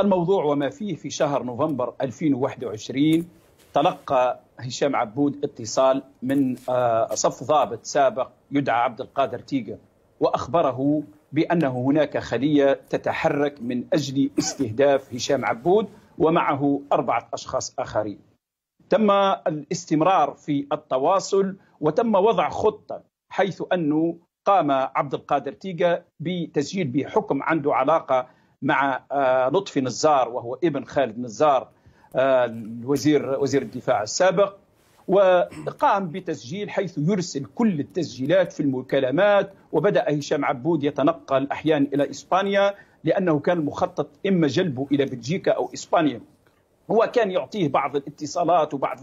الموضوع وما فيه في شهر نوفمبر 2021 تلقى هشام عبود اتصال من آه، صف ضابط سابق يدعى عبد القادر تيجا واخبره بانه هناك خليه تتحرك من اجل استهداف هشام عبود ومعه اربعه اشخاص اخرين. تم الاستمرار في التواصل وتم وضع خطه حيث انه قام عبد القادر تيجا بتسجيل بحكم عنده علاقه مع آه، لطفي نزار وهو ابن خالد نزار آه، الوزير وزير الدفاع السابق وقام بتسجيل حيث يرسل كل التسجيلات في المكالمات وبدا هشام عبود يتنقل احيانا الى اسبانيا لانه كان مخطط اما جلبه الى بلجيكا او اسبانيا هو كان يعطيه بعض الاتصالات وبعض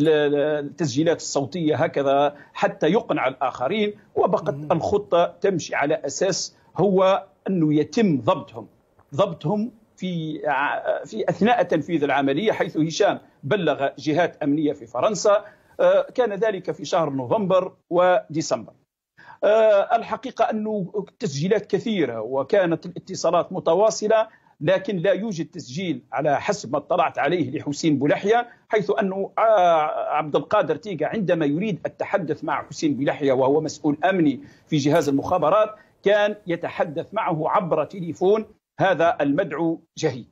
التسجيلات الصوتيه هكذا حتى يقنع الاخرين وبقت الخطه تمشي على اساس هو انه يتم ضبطهم ضبطهم في في اثناء تنفيذ العمليه حيث هشام بلغ جهات امنيه في فرنسا آه، كان ذلك في شهر نوفمبر وديسمبر آه، الحقيقه انه تسجيلات كثيره وكانت الاتصالات متواصله لكن لا يوجد تسجيل على حسب ما اطلعت عليه لحسين بولحية حيث أن آه، عبد القادر تيجا عندما يريد التحدث مع حسين بولحية وهو مسؤول أمني في جهاز المخابرات كان يتحدث معه عبر تليفون هذا المدعو جهي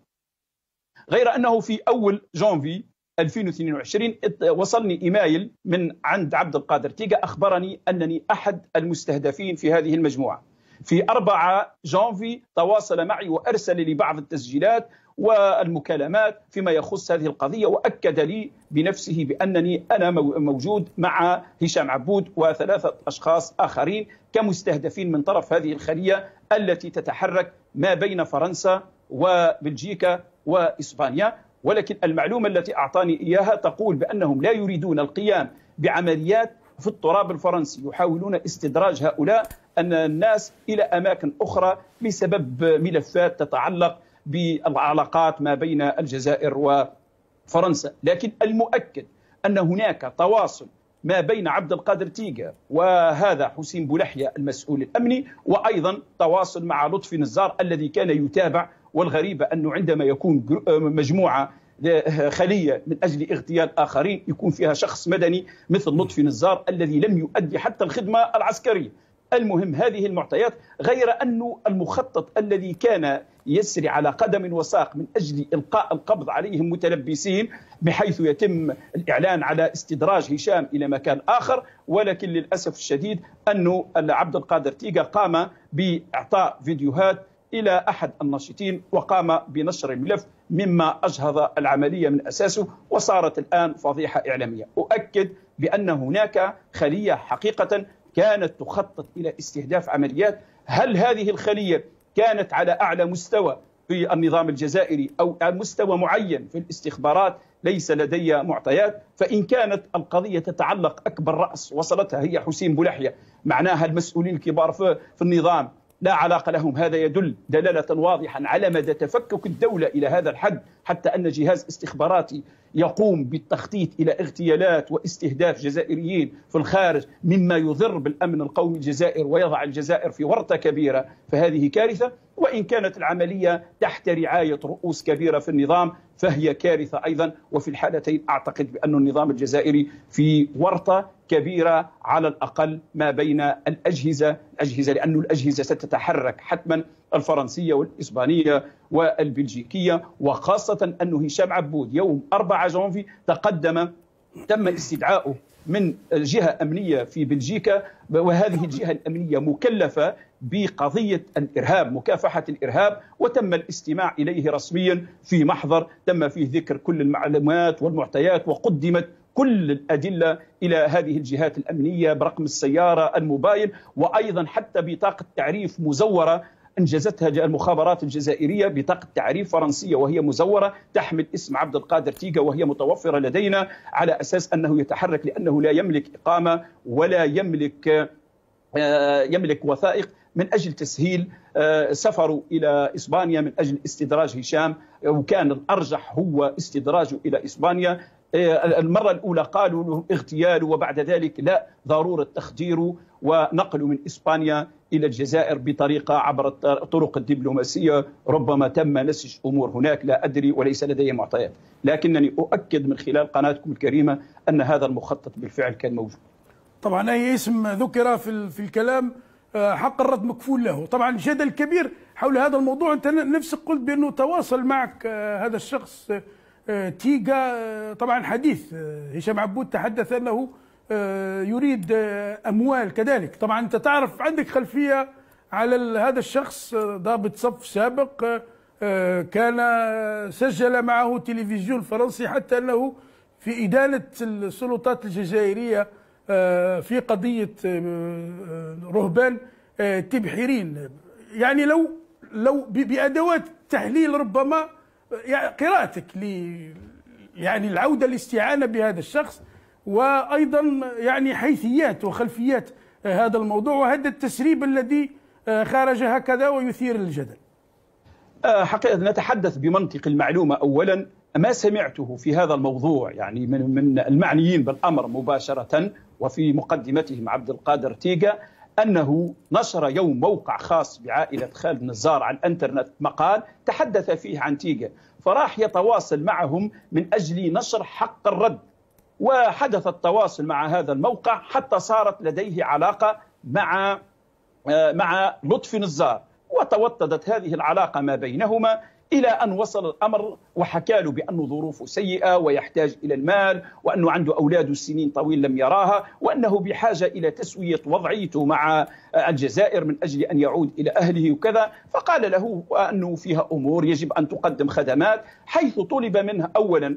غير أنه في أول جانفي 2022 وصلني إيميل من عند عبد القادر تيجا أخبرني أنني أحد المستهدفين في هذه المجموعة في 4 جانفي تواصل معي وأرسل لي بعض التسجيلات والمكالمات فيما يخص هذه القضية وأكد لي بنفسه بأنني أنا موجود مع هشام عبود وثلاثة أشخاص آخرين كمستهدفين من طرف هذه الخلية التي تتحرك ما بين فرنسا وبلجيكا وإسبانيا ولكن المعلومة التي أعطاني إياها تقول بأنهم لا يريدون القيام بعمليات في التراب الفرنسي يحاولون استدراج هؤلاء أن الناس إلى أماكن أخرى بسبب ملفات تتعلق بالعلاقات ما بين الجزائر وفرنسا لكن المؤكد أن هناك تواصل ما بين عبد القادر تيجا وهذا حسين بولحية المسؤول الأمني وأيضا تواصل مع لطفي نزار الذي كان يتابع والغريبة أنه عندما يكون آه، مجموعة خلية من أجل اغتيال آخرين يكون فيها شخص مدني مثل لطفي نزار الذي لم يؤدي حتى الخدمة العسكرية المهم هذه المعطيات غير أن المخطط الذي كان يسري على قدم وساق من أجل إلقاء القبض عليهم متلبسين بحيث يتم الإعلان على استدراج هشام إلى مكان آخر ولكن للأسف الشديد أنه عبد القادر تيجا قام بإعطاء فيديوهات إلى أحد الناشطين وقام بنشر الملف مما أجهض العملية من أساسه وصارت الآن فضيحة إعلامية أؤكد بأن هناك خلية حقيقة كانت تخطط إلى استهداف عمليات هل هذه الخلية كانت على أعلى مستوى في النظام الجزائري أو مستوى معين في الاستخبارات ليس لدي معطيات فإن كانت القضية تتعلق أكبر رأس وصلتها هي حسين بلحية معناها المسؤولين الكبار في النظام لا علاقة لهم هذا يدل دلالة واضحا على مدى تفكك الدولة إلى هذا الحد حتى أن جهاز استخباراتي يقوم بالتخطيط إلى اغتيالات واستهداف جزائريين في الخارج مما يضر بالأمن القومي الجزائر ويضع الجزائر في ورطة كبيرة فهذه كارثة وإن كانت العملية تحت رعاية رؤوس كبيرة في النظام فهي كارثة أيضا وفي الحالتين أعتقد بأن النظام الجزائري في ورطة كبيرة على الأقل ما بين الأجهزة الأجهزة لأن الأجهزة ستتحرك حتما الفرنسية والإسبانية والبلجيكية وخاصة أن هشام عبود يوم 4 جانفي تقدم تم استدعائه من جهة أمنية في بلجيكا وهذه الجهة الأمنية مكلفة بقضية الإرهاب مكافحة الإرهاب وتم الاستماع إليه رسميا في محضر تم فيه ذكر كل المعلومات والمعطيات وقدمت كل الادله الى هذه الجهات الامنيه برقم السياره الموبايل وايضا حتى بطاقه تعريف مزوره انجزتها المخابرات الجزائريه بطاقه تعريف فرنسيه وهي مزوره تحمل اسم عبد القادر تيجا وهي متوفره لدينا على اساس انه يتحرك لانه لا يملك اقامه ولا يملك آه، يملك وثائق من اجل تسهيل آه، سفره الى اسبانيا من اجل استدراج هشام وكان الارجح هو استدراجه الى اسبانيا إيه، المرة الأولى قالوا لهم اغتيال وبعد ذلك لا ضرورة تخدير ونقل من إسبانيا إلى الجزائر بطريقة عبر الطرق الدبلوماسية ربما تم نسج أمور هناك لا أدري وليس لدي معطيات لكنني أؤكد من خلال قناتكم الكريمة أن هذا المخطط بالفعل كان موجود طبعا أي اسم ذكر في, في الكلام آه، حق الرد مكفول له طبعا الجدل كبير حول هذا الموضوع أنت نفسك قلت بأنه تواصل معك آه، هذا الشخص آه، آه، تيجا آه، طبعا حديث آه، هشام عبود تحدث انه يريد اموال كذلك طبعا انت تعرف عندك خلفيه على هذا الشخص ضابط صف سابق كان سجل معه تلفزيون فرنسي حتى انه في ادانه السلطات الجزائريه في قضيه رهبان تبحيرين يعني لو لو بادوات تحليل ربما يعني قراءتك ل يعني العوده الاستعانه بهذا الشخص وايضا يعني حيثيات وخلفيات هذا الموضوع وهذا التسريب الذي آه، خرج هكذا ويثير الجدل. آه، حقيقه نتحدث بمنطق المعلومه اولا ما سمعته في هذا الموضوع يعني من من المعنيين بالامر مباشره وفي مقدمتهم عبد القادر تيجا أنه نشر يوم موقع خاص بعائلة خالد نزار على الأنترنت مقال تحدث فيه عن تيجا فراح يتواصل معهم من أجل نشر حق الرد وحدث التواصل مع هذا الموقع حتى صارت لديه علاقة مع آه، مع لطفي نزار وتوطدت هذه العلاقة ما بينهما الى ان وصل الامر وحكى له بانه ظروفه سيئه ويحتاج الى المال وانه عنده اولاد سنين طويل لم يراها وانه بحاجه الى تسويه وضعيته مع الجزائر من اجل ان يعود الى اهله وكذا فقال له انه فيها امور يجب ان تقدم خدمات حيث طلب منه اولا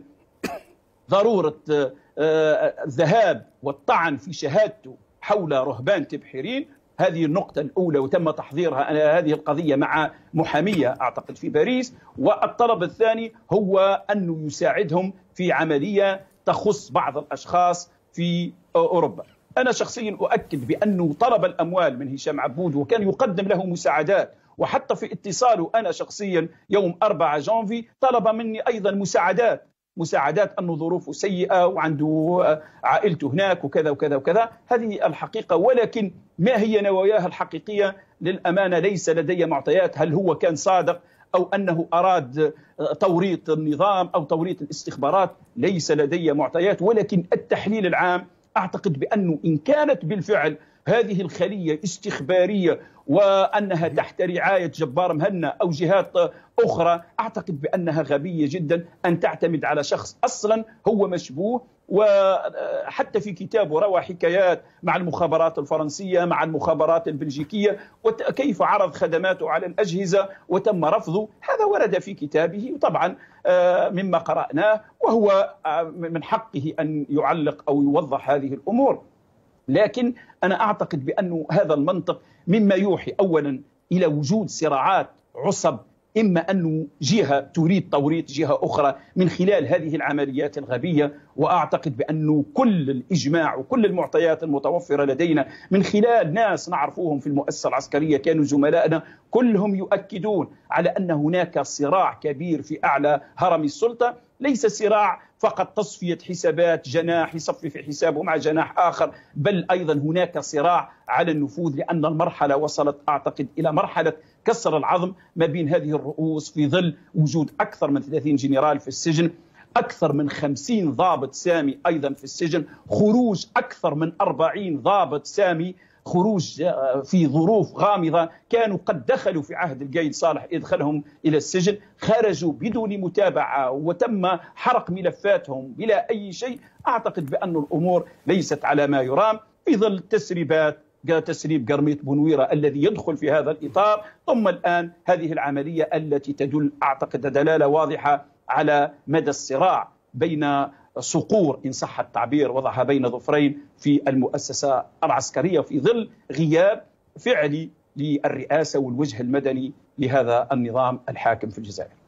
ضروره آه، آه، الذهاب والطعن في شهادته حول رهبان تبحرين هذه النقطة الأولى وتم تحضيرها أنا هذه القضية مع محامية أعتقد في باريس والطلب الثاني هو أنه يساعدهم في عملية تخص بعض الأشخاص في أوروبا أنا شخصيا أؤكد بأنه طلب الأموال من هشام عبود وكان يقدم له مساعدات وحتى في اتصاله أنا شخصيا يوم 4 جانفي طلب مني أيضا مساعدات مساعدات انه ظروفه سيئه وعنده عائلته هناك وكذا وكذا وكذا هذه الحقيقه ولكن ما هي نواياه الحقيقيه للامانه ليس لدي معطيات هل هو كان صادق او انه اراد توريط النظام او توريط الاستخبارات ليس لدي معطيات ولكن التحليل العام اعتقد بانه ان كانت بالفعل هذه الخلية استخبارية وأنها تحت رعاية جبار مهنا أو جهات أخرى أعتقد بأنها غبية جدا أن تعتمد على شخص أصلا هو مشبوه وحتى في كتابه روى حكايات مع المخابرات الفرنسية مع المخابرات البلجيكية وكيف عرض خدماته على الأجهزة وتم رفضه هذا ورد في كتابه وطبعا آه، مما قرأناه وهو آه، من حقه أن يعلق أو يوضح هذه الأمور لكن أنا أعتقد بأن هذا المنطق مما يوحي أولا إلى وجود صراعات عصب إما أن جهة تريد توريط جهة أخرى من خلال هذه العمليات الغبية وأعتقد بأن كل الإجماع وكل المعطيات المتوفرة لدينا من خلال ناس نعرفوهم في المؤسسة العسكرية كانوا زملائنا كلهم يؤكدون على أن هناك صراع كبير في أعلى هرم السلطة ليس صراع فقط تصفيه حسابات جناح يصفي في حسابه مع جناح اخر بل ايضا هناك صراع على النفوذ لان المرحله وصلت اعتقد الى مرحله كسر العظم ما بين هذه الرؤوس في ظل وجود اكثر من 30 جنرال في السجن أكثر من 50 ضابط سامي أيضا في السجن خروج أكثر من 40 ضابط سامي خروج آه، في ظروف غامضه كانوا قد دخلوا في عهد القايد صالح ادخلهم الى السجن خرجوا بدون متابعه وتم حرق ملفاتهم بلا اي شيء اعتقد بان الامور ليست على ما يرام في ظل تسريبات آه، تسريب قرميط بنويرة الذي يدخل في هذا الإطار ثم الآن هذه العملية التي تدل أعتقد دلالة واضحة على مدى الصراع بين صقور إن صح التعبير وضعها بين ظفرين في المؤسسة العسكرية في ظل غياب فعلي للرئاسة والوجه المدني لهذا النظام الحاكم في الجزائر